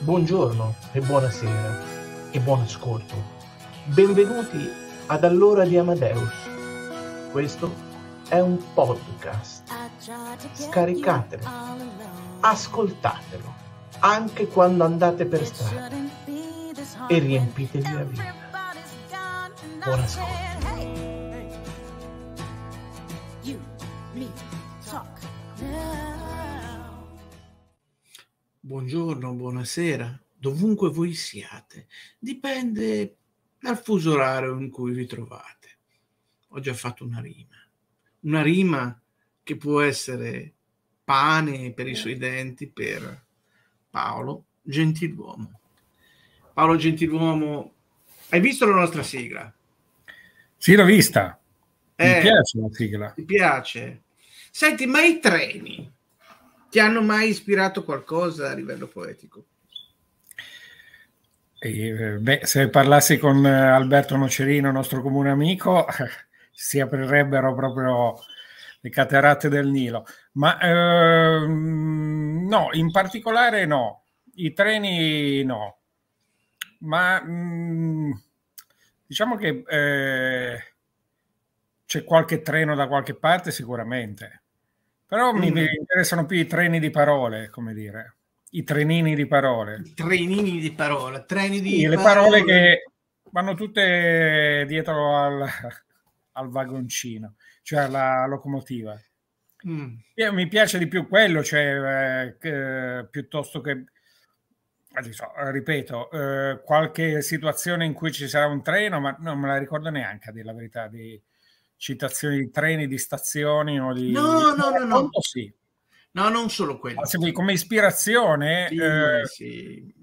Buongiorno e buonasera e buon ascolto. Benvenuti ad Allora di Amadeus. Questo è un podcast. Scaricatelo, ascoltatelo, anche quando andate per strada e riempitevi la vita. Buon ascolto. you, me, talk buongiorno, buonasera, dovunque voi siate, dipende dal fuso orario in cui vi trovate. Ho già fatto una rima, una rima che può essere pane per i suoi denti per Paolo Gentiluomo. Paolo Gentiluomo, hai visto la nostra sigla? Sì, l'ho vista. Eh, mi piace la sigla. Ti piace? Senti, ma i treni? ti hanno mai ispirato qualcosa a livello poetico? Eh, beh, se parlassi con eh, Alberto Nocerino, nostro comune amico, si aprirebbero proprio le cataratte del Nilo. Ma ehm, no, in particolare no, i treni no. Ma mh, mm, diciamo che eh, c'è qualche treno da qualche parte sicuramente però mi interessano più i treni di parole, come dire. I trenini di parole. I trenini di parole. Treni di sì, parole. Le parole che vanno tutte dietro al, al vagoncino, cioè alla locomotiva. Mm. Mi piace di più quello, cioè, eh, piuttosto che, adesso, eh, ripeto, eh, qualche situazione in cui ci sarà un treno, ma non me la ricordo neanche, a dire la verità, di, citazioni di treni, di stazioni o di... No, no, no, no. Sì. No, non solo quello. Sì, come ispirazione... Sì, eh, sì.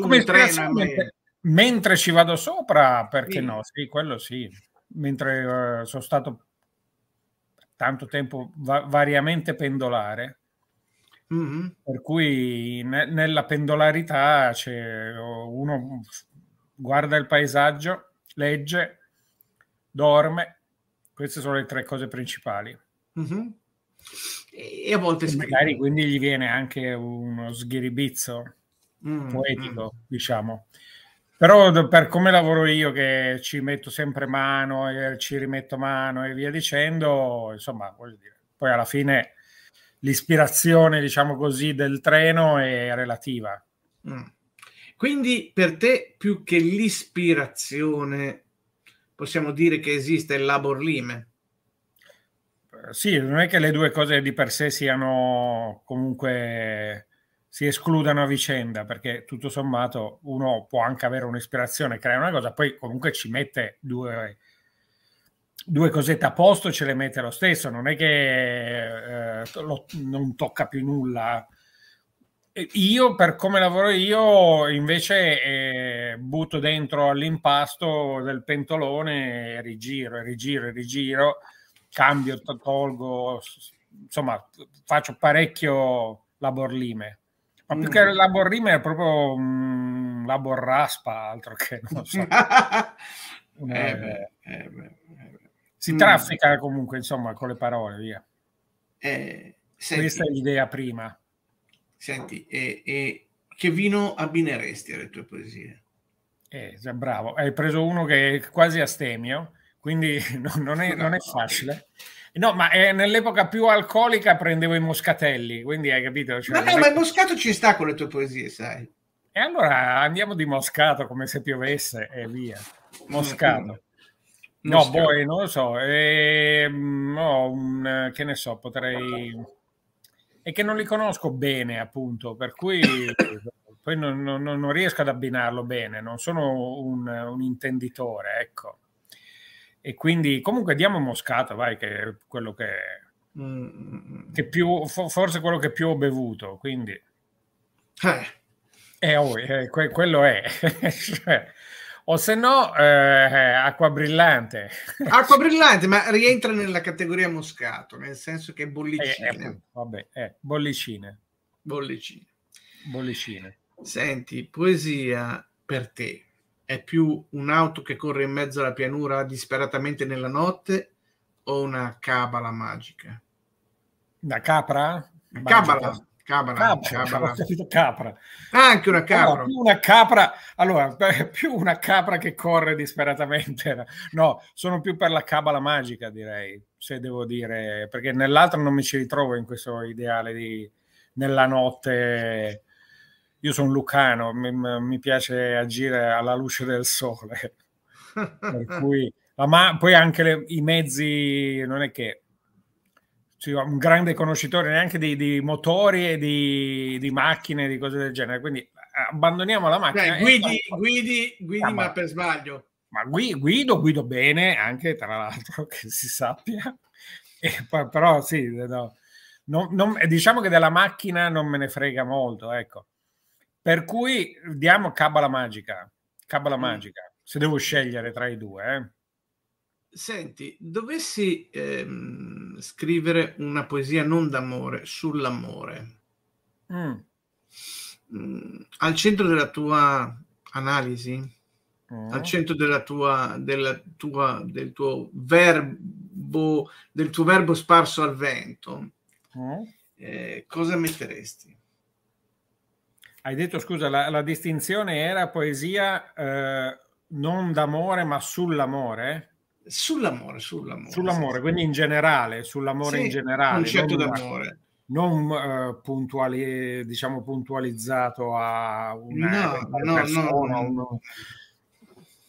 Come ispirazione me... mentre ci vado sopra, perché sì. no? Sì, quello sì. Mentre eh, sono stato tanto tempo va- variamente pendolare, mm-hmm. per cui ne- nella pendolarità c'è, uno guarda il paesaggio, legge, dorme, queste sono le tre cose principali. Mm-hmm. E a volte e magari quindi gli viene anche uno sghiribizzo mm, poetico, mm. diciamo. Però per come lavoro io, che ci metto sempre mano e ci rimetto mano e via dicendo, insomma, voglio dire, poi alla fine l'ispirazione, diciamo così, del treno è relativa. Mm. Quindi per te più che l'ispirazione possiamo dire che esiste il labor lime. Eh, sì, non è che le due cose di per sé siano comunque si escludano a vicenda, perché tutto sommato uno può anche avere un'ispirazione, crea una cosa, poi comunque ci mette due, due cosette a posto, ce le mette lo stesso, non è che eh, lo, non tocca più nulla io, per come lavoro io, invece eh, butto dentro all'impasto del pentolone e rigiro, e rigiro, e rigiro, cambio, tolgo, insomma, faccio parecchio laborlime. Ma più che mm. laborlime è proprio un mm, laborraspa, altro che, non so. Eh, eh, eh beh, eh beh, si mm. traffica comunque, insomma, con le parole, via. Eh, Questa è l'idea prima. Senti, e, e che vino abbineresti alle tue poesie? Eh, bravo, hai preso uno che è quasi astemio, quindi non, non, è, non è, facile. No, ma eh, nell'epoca più alcolica prendevo i moscatelli, quindi hai capito? Cioè, ma no, ma il moscato ci sta con le tue poesie, sai. E allora andiamo di moscato come se piovesse e via. Moscato. Mm, mm. No, moscato. poi boh, eh, non lo so, e, ehm, no, un, eh, che ne so, potrei e che non li conosco bene, appunto, per cui poi non, non, non, riesco ad abbinarlo bene, non sono un, un, intenditore, ecco. E quindi comunque diamo Moscato, vai, che è quello che, mm. che più, forse quello che più ho bevuto, quindi... Eh. Eh, oh, eh, que- quello è. cioè, o se no eh, acqua brillante. Acqua brillante, ma rientra nella categoria moscato, nel senso che bollicine. Eh, eh, vabbè, eh, bollicine. Bollicine. Bollicine. Senti, poesia per te è più un'auto che corre in mezzo alla pianura disperatamente nella notte o una cabala magica? Una capra? Una cabala. Cabra, capra, capra. Ah, capra. Anche una capra. No, più una capra. Allora, più una capra che corre disperatamente. No, sono più per la cabala magica, direi, se devo dire, perché nell'altro non mi ci ritrovo in questo ideale di nella notte. Io sono lucano, mi, mi piace agire alla luce del sole. per cui, ma poi anche le, i mezzi, non è che cioè, un grande conoscitore neanche di, di motori e di, di, macchine, di cose del genere. Quindi eh, abbandoniamo la macchina. Dai, guidi, e... guidi, guidi ah, ma per sbaglio. Ma guido, guido bene, anche tra l'altro, che si sappia. E, però sì, no, non, non, diciamo che della macchina non me ne frega molto, ecco. Per cui diamo cabala magica, cabala mm. magica, se devo scegliere tra i due. Eh. Senti, dovessi ehm, scrivere una poesia non d'amore, sull'amore, Mm, mm, al centro della tua analisi, eh. al centro della tua, della tua, del tuo verbo, del tuo verbo sparso al vento, mm. eh, cosa metteresti? Hai detto, scusa, la, la distinzione era poesia eh, non d'amore ma sull'amore? Sull'amore, sull'amore. Sull'amore, sì, quindi in generale, sull'amore sì, in generale. Concetto non, d'amore. Non uh, puntuali, diciamo puntualizzato a una, no, una no, persona. No, no, no.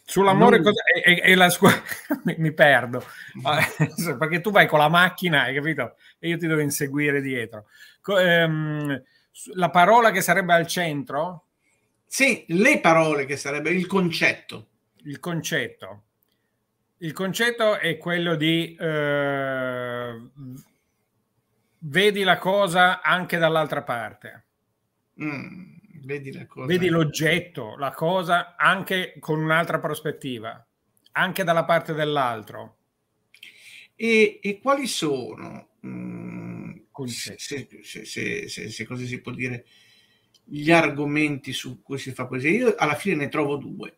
Sull'amore non... cosa... e, e, la scuola... mi, mi, perdo, mm-hmm. ah, perché tu vai con la macchina, hai capito? E io ti devo inseguire dietro. Co- ehm, la parola che sarebbe al centro? Sì, le parole che sarebbe il concetto. Il concetto. Il concetto è quello di eh, vedi la cosa anche dall'altra parte. Mm, vedi, vedi l'oggetto, la cosa anche con un'altra prospettiva, anche dalla parte dell'altro. E, e quali sono, mm, se, se, se, se, così si può dire, gli argomenti su cui si fa poesia? Io alla fine ne trovo due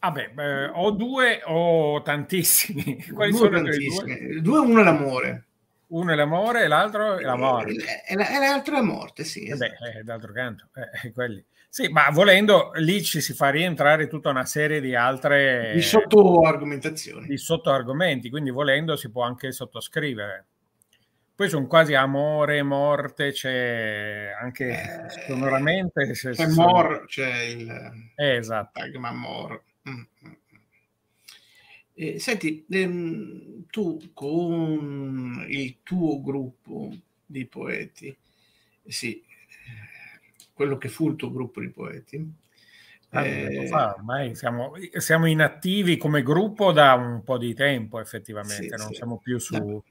Vabbè, ah eh, ho due o tantissimi. Quali due sono tantissimi. Due? due? uno è l'amore. Uno è l'amore e l'altro è la morte. E eh, l'altro è la morte, sì. Eh esatto. beh, eh, d'altro canto, eh, quelli. Sì, ma volendo, lì ci si fa rientrare tutta una serie di altre... Di sottoargomentazioni. Di sottoargomenti, quindi volendo si può anche sottoscrivere. Poi sono quasi amore, morte, c'è anche eh, sonoramente... C'è, c'è mor, c'è il... esatto. Ma mor. Mm, mm, mm. Eh, senti, ehm, tu con il tuo gruppo di poeti, eh, sì, eh, quello che fu il tuo gruppo di poeti, ah, eh, fa, ormai siamo, siamo, inattivi come gruppo da un po' di tempo effettivamente, sì, non sì. siamo più su,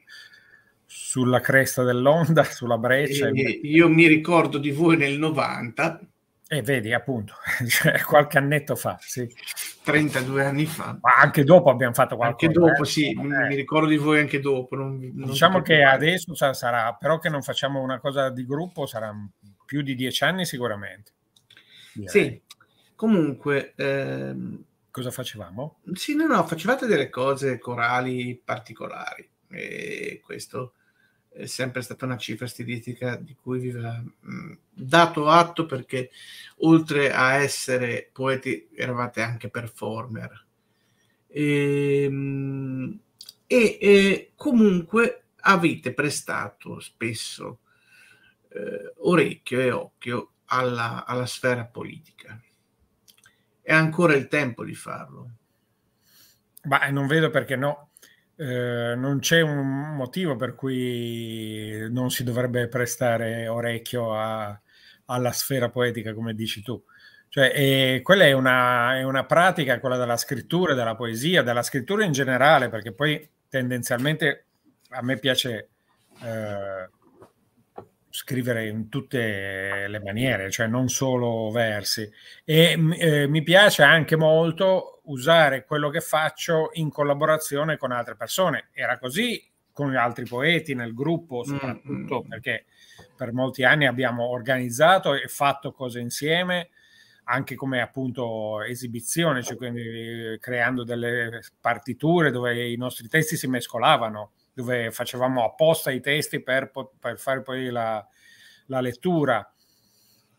sulla cresta dell'onda, sulla breccia. E, io mi ricordo di voi nel 90 e eh, vedi, appunto, cioè, qualche annetto fa, sì. 32 anni fa. Ma anche dopo abbiamo fatto qualcosa. Anche dopo, eh? sì, eh. mi ricordo di voi anche dopo. Non, non diciamo che mai. adesso sarà, però che non facciamo una cosa di gruppo, sarà più di dieci anni sicuramente. Direi. Sì, comunque... Ehm... Cosa facevamo? Sì, no, no, facevate delle cose corali particolari. E questo è sempre stata una cifra stilistica di cui vi va mm, dato atto perché oltre a essere poeti eravate anche performer. E, ehm, e, e comunque avete prestato spesso eh, orecchio e occhio alla, alla sfera politica. È ancora il tempo di farlo. Beh, non vedo perché no. Eh, non c'è un motivo per cui non si dovrebbe prestare orecchio a, alla sfera poetica, come dici tu. Cioè, eh, quella è una, è una, pratica, quella della scrittura, della poesia, della scrittura in generale, perché poi tendenzialmente a me piace eh, scrivere in tutte le maniere, cioè non solo versi. E eh, mi piace anche molto usare quello che faccio in collaborazione con altre persone. Era così con altri poeti nel gruppo, mm, soprattutto mm. perché per molti anni abbiamo organizzato e fatto cose insieme, anche come appunto esibizione, cioè quindi eh, creando delle partiture dove i nostri testi si mescolavano, dove facevamo apposta i testi per, per fare poi la, la lettura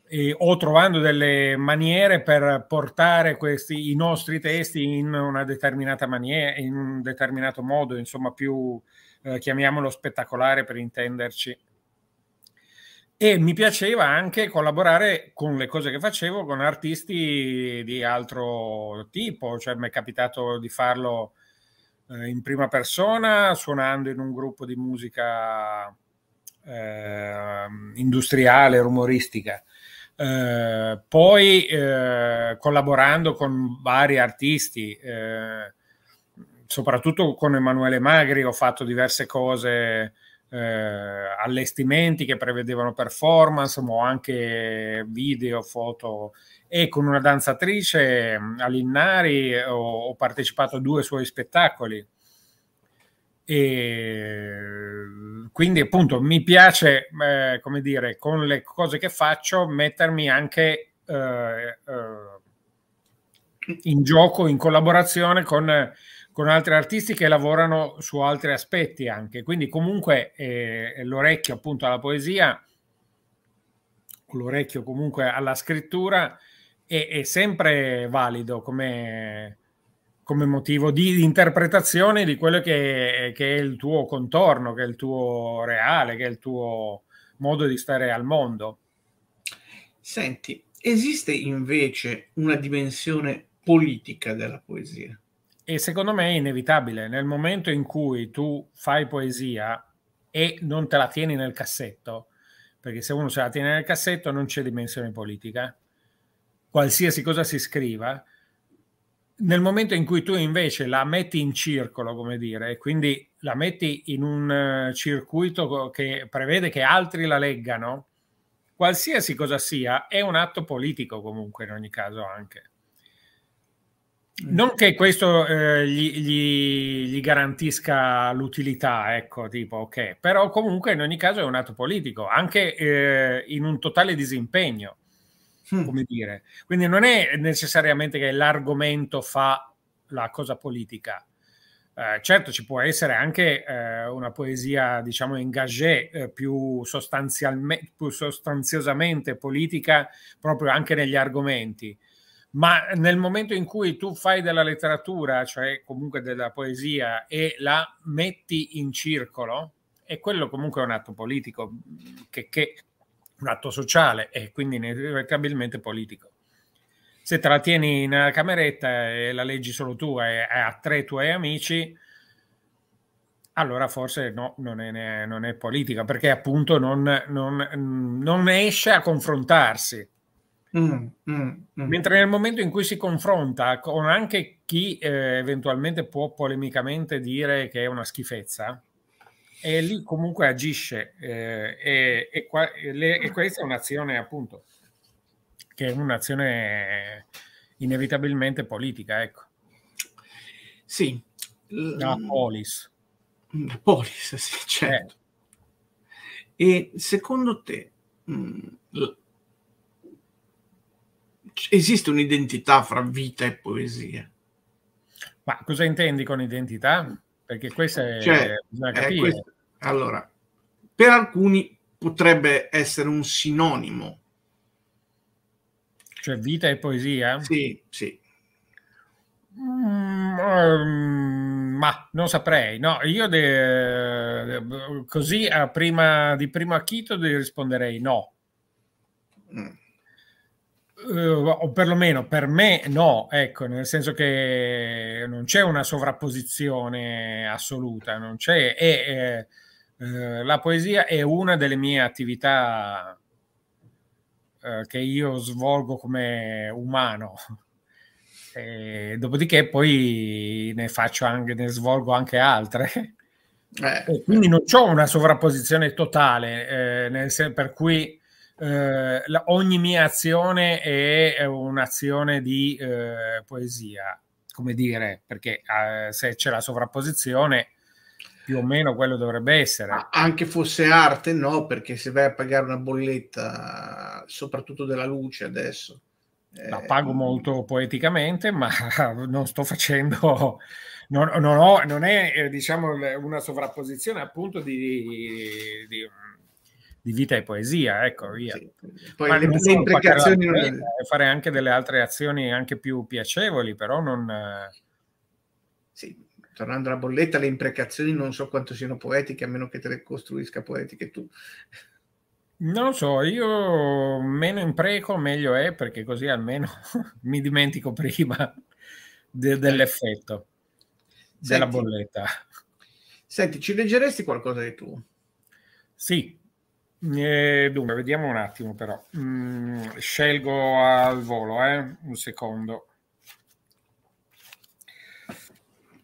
e, o trovando delle maniere per portare questi, i nostri testi in una determinata maniera, in un determinato modo, insomma più, eh, chiamiamolo spettacolare per intenderci. E mi piaceva anche collaborare con le cose che facevo con artisti di altro tipo, cioè mi è capitato di farlo eh, in prima persona, suonando in un gruppo di musica eh, industriale, rumoristica. Eh, poi eh, collaborando con vari artisti, eh, soprattutto con Emanuele Magri ho fatto diverse cose, eh, allestimenti che prevedevano performance, ma anche video, foto e con una danzatrice all'Innari ho, ho partecipato a due suoi spettacoli. E quindi appunto mi piace, eh, come dire, con le cose che faccio mettermi anche eh, eh, in gioco, in collaborazione con, con, altri artisti che lavorano su altri aspetti anche. Quindi comunque eh, l'orecchio appunto alla poesia, l'orecchio comunque alla scrittura è, è sempre valido come come motivo di interpretazione di quello che, che, è il tuo contorno, che è il tuo reale, che è il tuo modo di stare al mondo. Senti, esiste invece una dimensione politica della poesia? E secondo me è inevitabile, nel momento in cui tu fai poesia e non te la tieni nel cassetto, perché se uno se la tiene nel cassetto non c'è dimensione politica, qualsiasi cosa si scriva, nel momento in cui tu invece la metti in circolo, come dire, quindi la metti in un eh, circuito che prevede che altri la leggano, qualsiasi cosa sia, è un atto politico comunque in ogni caso anche. Mm. Non che questo eh, gli, gli, gli, garantisca l'utilità, ecco, tipo, ok, però comunque in ogni caso è un atto politico, anche eh, in un totale disimpegno come dire. Quindi non è necessariamente che l'argomento fa la cosa politica. Eh, certo, ci può essere anche eh, una poesia, diciamo, engagée, eh, più, sostanzialme- più sostanziosamente politica, proprio anche negli argomenti. Ma nel momento in cui tu fai della letteratura, cioè comunque della poesia, e la metti in circolo, e quello comunque è un atto politico che, che un atto sociale e quindi inevitabilmente politico. Se te la tieni nella cameretta e la leggi solo tu e a tre tuoi amici, allora forse no, non è, non è politica, perché appunto non, non, non esce a confrontarsi. Mm, mm, mm. Mentre nel momento in cui si confronta con anche chi eh, eventualmente può polemicamente dire che è una schifezza, e lì comunque agisce eh, e, e, qua, le, e, questa è un'azione appunto che è un'azione inevitabilmente politica ecco sì la polis la polis sì certo eh. e secondo te mh, mm, esiste un'identità fra vita e poesia ma cosa intendi con identità? Perché questo è... Cioè, bisogna eh, capire. È questo, allora, per alcuni potrebbe essere un sinonimo. Cioè vita e poesia? Sì, sì. Mm, um, ma non saprei, no, io de... così a prima, di primo acchito risponderei no. Mm. Uh, o perlomeno per me no, ecco, nel senso che non c'è una sovrapposizione assoluta, non c'è, e eh, eh, la poesia è una delle mie attività eh, che io svolgo come umano. E, dopodiché poi ne faccio anche, ne svolgo anche altre. Eh. quindi non c'è una sovrapposizione totale, uhm, nel, per cui eh, la, ogni mia azione è un'azione di eh, poesia, come dire, perché eh, se c'è la sovrapposizione più o meno quello dovrebbe essere. Ma anche fosse arte, no, perché se vai a pagare una bolletta, soprattutto della luce adesso. Eh, la pago mm. molto poeticamente, ma non sto facendo, non, non, ho, non è eh, diciamo una sovrapposizione appunto di, di, di di vita e poesia, ecco, via. Sì. Poi Ma le, le imprecazioni... Non... Eh, fare anche delle altre azioni anche più piacevoli, però non... Eh, sì, tornando alla bolletta, le imprecazioni non so quanto siano poetiche, a meno che te le costruisca poetiche tu. Non lo so, io meno impreco meglio è, perché così almeno mi dimentico prima de dell'effetto della bolletta. Senti, ci leggeresti qualcosa di tu? Sì, eh, dunque, vediamo un attimo però. Mm, scelgo al volo, eh? un secondo.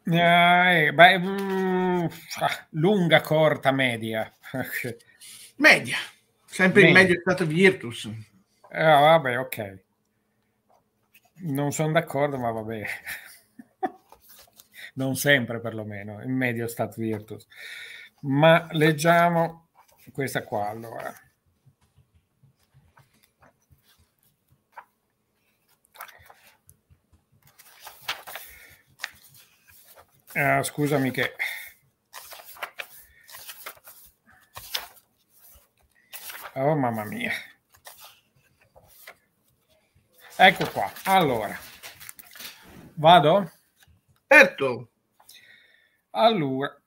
Eh, eh beh, mm, ah, lunga, corta, media. media. Sempre media. il medio è stato Virtus. Ah, vabbè, ok. Non sono d'accordo, ma va bene. non sempre perlomeno, il medio è stato Virtus. Ma leggiamo questa qua allora. Ah, scusami che... Oh mamma mia. Ecco qua. Allora, vado? Certo. Allora,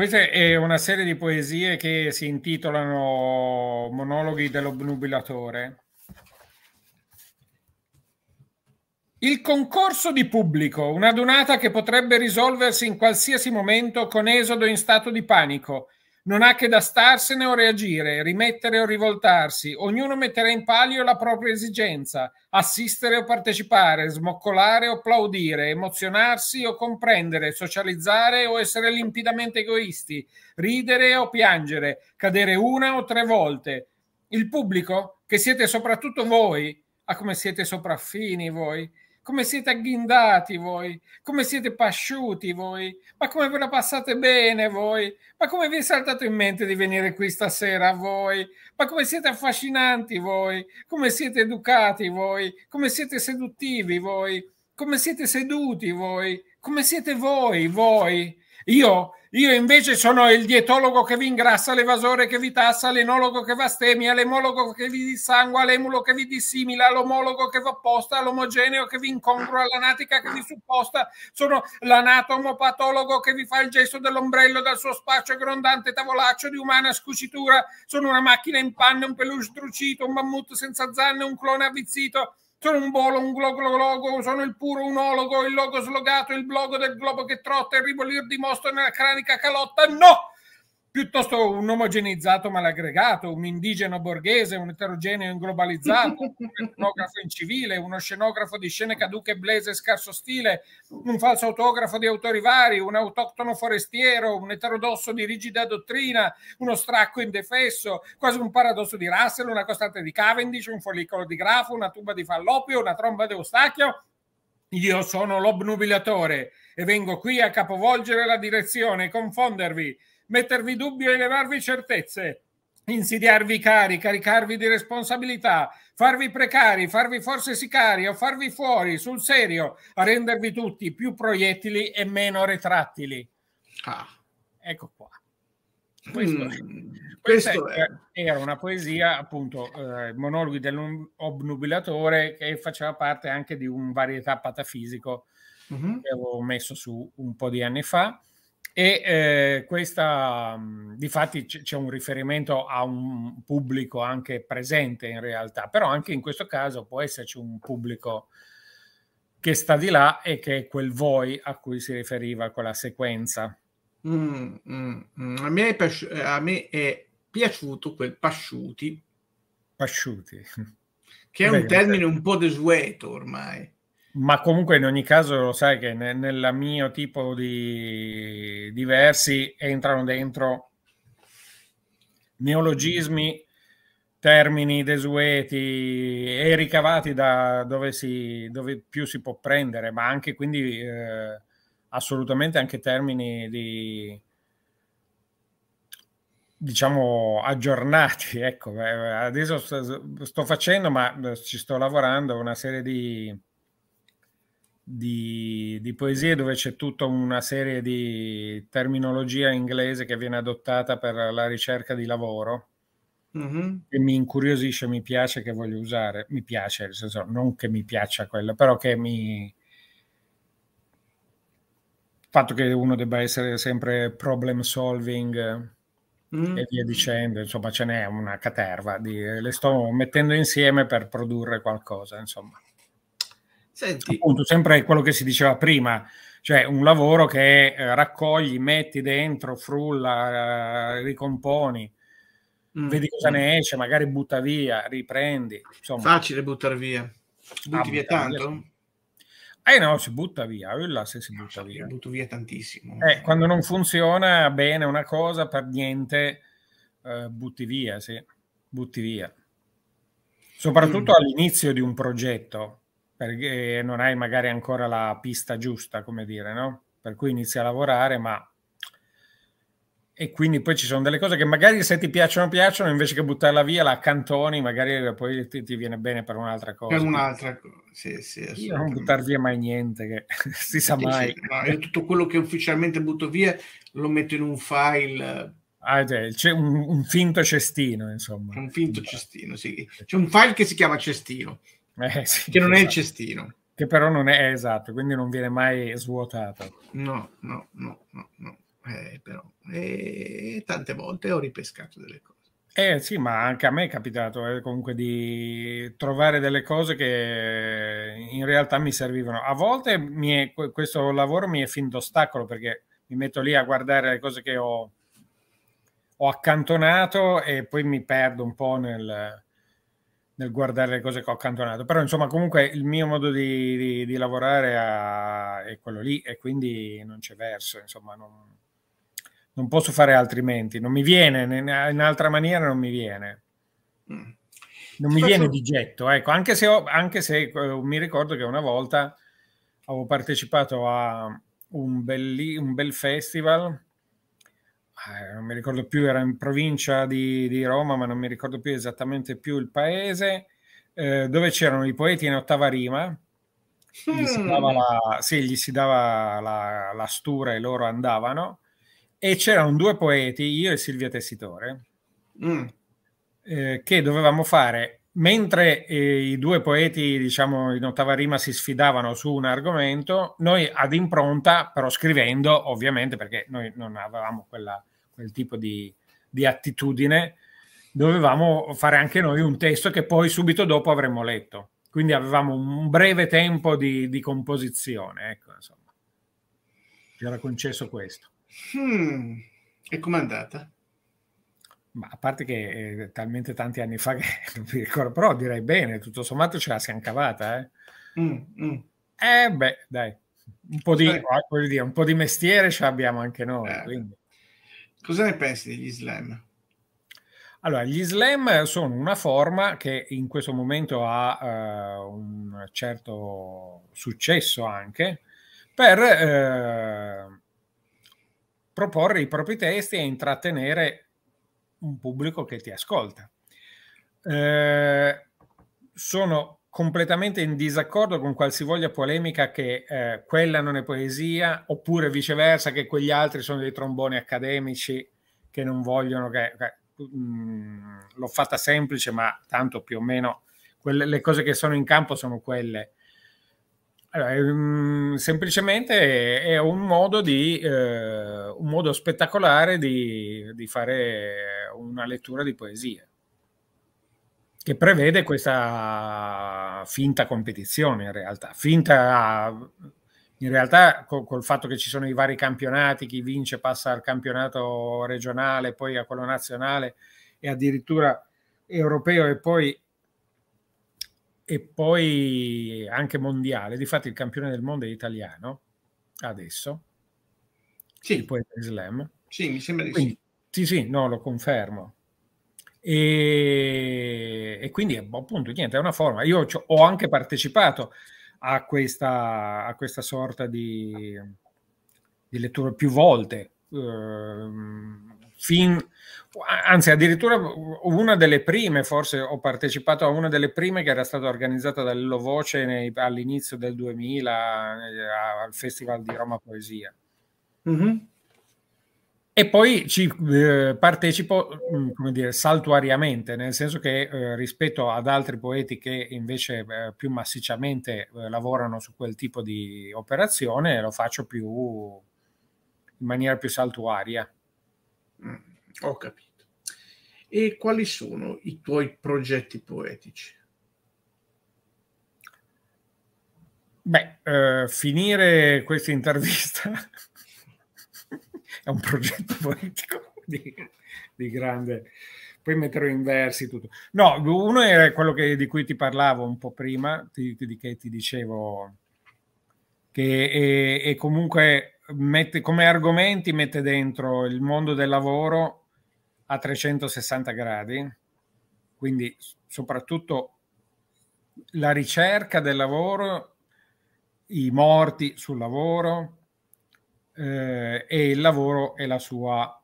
questa è una serie di poesie che si intitolano Monologhi dell'obnubilatore. Il concorso di pubblico, una donata che potrebbe risolversi in qualsiasi momento con esodo in stato di panico, non ha che da starsene o reagire, rimettere o rivoltarsi. Ognuno metterà in palio la propria esigenza, assistere o partecipare, smoccolare o applaudire, emozionarsi o comprendere, socializzare o essere limpidamente egoisti, ridere o piangere, cadere una o tre volte. Il pubblico, che siete soprattutto voi, a come siete sopraffini voi, come siete agghindati voi, come siete pasciuti voi, ma come ve la passate bene voi, ma come vi è saltato in mente di venire qui stasera voi, ma come siete affascinanti voi, come siete educati voi, come siete seduttivi voi, come siete seduti voi, come siete voi, voi. Io, io invece sono il dietologo che vi ingrassa, l'evasore che vi tassa, l'enologo che va stemia, l'emologo che vi dissangua, l'emulo che vi dissimila, l'omologo che vi opposta, l'omogeneo che vi incongrua, l'anatica che vi supposta, sono l'anatomo patologo che vi fa il gesto dell'ombrello dal suo spaccio grondante tavolaccio di umana scucitura, sono una macchina in panne, un peluche trucito, un mammut senza zanne, un clone avvizzito sono un bolo, un globo, glogo globo, sono il puro unologo, il logo slogato, il blog del globo che trotta, il ribolir di mostro nella cranica calotta, no! piuttosto un omogenizzato malaggregato, un indigeno borghese, un eterogeneo inglobalizzato, un etnografo incivile, uno scenografo di scene caduche blese scarso stile, un falso autografo di autori vari, un autoctono forestiero, un eterodosso di rigida dottrina, uno stracco indefesso, quasi un paradosso di Russell, una costante di Cavendish, un follicolo di Grafo, una tuba di Fallopio, una tromba di Eustachio. Io sono l'obnubilatore e vengo qui a capovolgere la direzione, confondervi mettervi dubbi e elevarvi certezze, insidiarvi cari, caricarvi di responsabilità, farvi precari, farvi forse sicari o farvi fuori sul serio, a rendervi tutti più proiettili e meno retrattili. Ah. Ecco qua. Questo, mm, questo è, era una poesia, appunto, eh, monologhi dell'obnubilatore che faceva parte anche di un varietà patafisico mm-hmm. che avevo messo su un po' di anni fa e eh, questa, mhmm, di fatti, c'è un riferimento a un pubblico anche presente in realtà, però anche in questo caso può esserci un pubblico che sta di là e che è quel voi a cui si riferiva quella sequenza. Mm, mm, mm. A, me piaci- eh, a, me è piaciuto quel pasciuti. Pasciuti. Che è un termine eh. un po' desueto ormai. Ma comunque in ogni caso lo sai che nel, nel mio tipo di, di versi entrano dentro neologismi, termini desueti e ricavati da dove, si, dove più si può prendere, ma anche quindi eh, assolutamente anche termini di diciamo aggiornati. Ecco, adesso sto, sto facendo, ma ci sto lavorando una serie di di, di, poesie dove c'è tutta una serie di terminologia inglese che viene adottata per la ricerca di lavoro mm-hmm. che mi incuriosisce, mi piace, che voglio usare. Mi piace, nel senso, non che mi piaccia quello, però che mi... Il fatto che uno debba essere sempre problem solving eh, mm e via dicendo, insomma ce n'è una caterva, di, le sto mettendo insieme per produrre qualcosa, insomma. Senti. Appunto, sempre quello che si diceva prima, cioè un lavoro che eh, raccogli, metti dentro, frulla, eh, ricomponi, mm. vedi cosa mm. ne esce, magari butta via, riprendi. Insomma. Facile buttare via. Butti ah, via tanto? Via. Eh no, si butta via, io là se si butta no, ah, via. Butto via tantissimo. Eh, quando non funziona bene una cosa, per niente, eh, butti via, sì, butti via. Soprattutto mm. all'inizio di un progetto, perché non hai magari ancora la pista giusta, come dire, no? Per cui inizi a lavorare, ma... E quindi poi ci sono delle cose che magari se ti piacciono, piacciono, invece che buttarla via la accantoni, magari poi ti, ti viene bene per un'altra cosa. Per un'altra cosa, sì, sì. Io non buttare via mai niente, che si sa sì, mai. Sì, no, tutto quello che ufficialmente butto via lo metto in un file Ah, cioè, c'è un, un, finto cestino, insomma. un finto cestino, sì. C'è un file che si chiama cestino. Eh, sì, che non esatto. è il esatto. cestino. Che però non è esatto, quindi non viene mai svuotata. No, no, no, no, no. Eh, però, eh, tante volte ho ripescato delle cose. Eh sì, ma anche a me è capitato eh, comunque di trovare delle cose che in realtà mi servivano. A volte è, questo lavoro mi è fin d'ostacolo perché mi metto lì a guardare le cose che ho, ho accantonato e poi mi perdo un po' nel, nel guardare le cose che ho accantonato. Però, insomma, comunque il mio modo di, di, di lavorare a, è quello lì e quindi non c'è verso, insomma, non, non, posso fare altrimenti. Non mi viene, in altra maniera non mi viene. Mm. Non Ti mi faccio... viene di getto, ecco, anche se, ho, anche se eh, mi ricordo che una volta avevo partecipato a un, belli, un bel festival eh, non mi ricordo più, era in provincia di, di Roma, ma non mi ricordo più esattamente più il paese, eh, dove c'erano i poeti in ottava rima, gli si mm. dava, la, sì, gli si dava la, la, stura e loro andavano e c'erano due poeti, io e Silvia Tessitore, mm. eh, che dovevamo fare, mentre eh, i due poeti, diciamo, in ottava rima si sfidavano su un argomento, noi ad impronta, però scrivendo, ovviamente, perché noi non avevamo quella quel tipo di, di attitudine, dovevamo fare anche noi un testo che poi subito dopo avremmo letto. Quindi avevamo un breve tempo di, di composizione, ecco, insomma. Ci era concesso questo. Hmm. E com'è andata? Ma a parte che è eh, talmente tanti anni fa che non mi ricordo, però direi bene, tutto sommato ce la siamo cavata, eh? Mm, mm. Eh beh, dai, un po' di, dire, un po di mestiere ce l'abbiamo anche noi, eh. quindi Cosa ne pensi degli slam? Allora, gli slam sono una forma che in questo momento ha uh, un certo successo anche per uh, proporre i propri testi e intrattenere un pubblico che ti ascolta. Uh, sono completamente in disaccordo con qualsivoglia polemica che eh, quella non è poesia, oppure viceversa che quegli altri sono dei tromboni accademici che non vogliono che... che mh, mm, l'ho fatta semplice, ma tanto più o meno quelle, le cose che sono in campo sono quelle. Allora, mh, ehm, semplicemente è, è, un modo di eh, un modo spettacolare di, di fare una lettura di poesia che prevede questa finta competizione in realtà, finta in realtà col, col, fatto che ci sono i vari campionati, chi vince passa al campionato regionale, poi a quello nazionale e addirittura europeo e poi, e poi anche mondiale. Difatti il campione del mondo è italiano adesso, sì. il Poetry Slam. Sì, mi sembra di Quindi, sì. Sì, sì, no, lo confermo. E, e quindi boh, appunto niente, è una forma. Io ho anche partecipato a questa, a questa sorta di, di lettura più volte. Ehm, fin, anzi, addirittura una delle prime, forse ho partecipato a una delle prime che era stata organizzata dall'Ello Voce nei, all'inizio del 2000 eh, al Festival di Roma Poesia. Mm-hmm. E poi ci eh, partecipo, mm, come dire, saltuariamente, nel senso che eh, rispetto ad altri poeti che invece eh, più massicciamente eh, lavorano su quel tipo di operazione, lo faccio più in maniera più saltuaria. Mm, ho capito. E quali sono i tuoi progetti poetici? Beh, eh, finire questa intervista è un progetto poetico di, di grande poi metterò in versi tutto. No, uno era quello che, di cui ti parlavo un po' prima, ti, di che ti dicevo, che è, è comunque mette, come argomenti mette dentro il mondo del lavoro a 360 gradi, quindi soprattutto la ricerca del lavoro, i morti sul lavoro, eh, e il lavoro è la sua,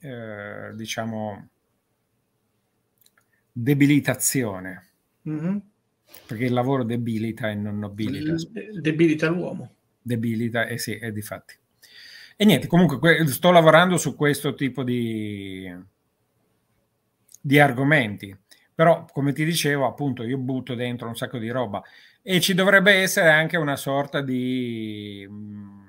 eh, diciamo, debilitazione. Mm-hmm. Perché il lavoro debilita e non nobilita. debilita l'uomo. Debilita, eh sì, è eh, di fatti. E niente, comunque que- sto lavorando su questo tipo di, di argomenti. Però, come ti dicevo, appunto, io butto dentro un sacco di roba e ci dovrebbe essere anche una sorta di... Mh, mm,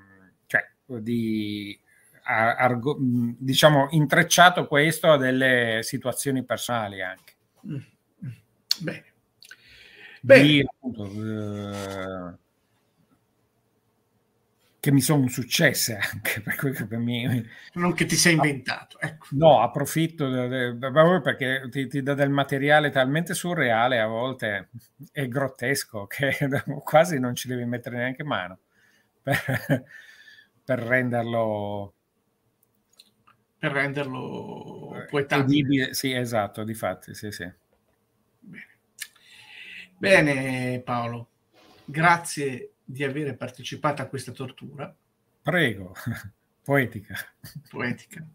di argo, mm, diciamo intrecciato questo a delle situazioni personali anche. Bene. Mm, mm. Bene. Di, appunto, eh, che mi sono successe anche per quello che mi... non che ti sei inventato ecco. no approfitto perché ti, ti dà del materiale talmente surreale a volte è grottesco che quasi non ci devi mettere neanche mano per renderlo per renderlo eh, poetaneo. Sì, esatto, di fatti, sì, sì. Bene. Bene, Paolo, grazie di aver partecipato a questa tortura. Prego, poetica. Poetica.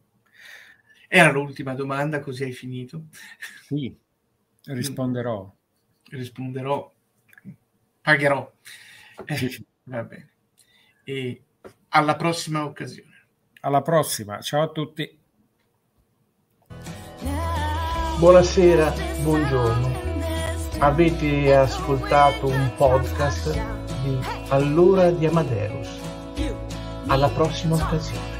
Era l'ultima domanda, così hai finito. Sì, risponderò. Mm. Risponderò, pagherò. Eh, va bene. E alla prossima occasione. Alla prossima, ciao a tutti. Buonasera, buongiorno. Avete ascoltato un podcast di Allora di Amadeus. Alla prossima occasione.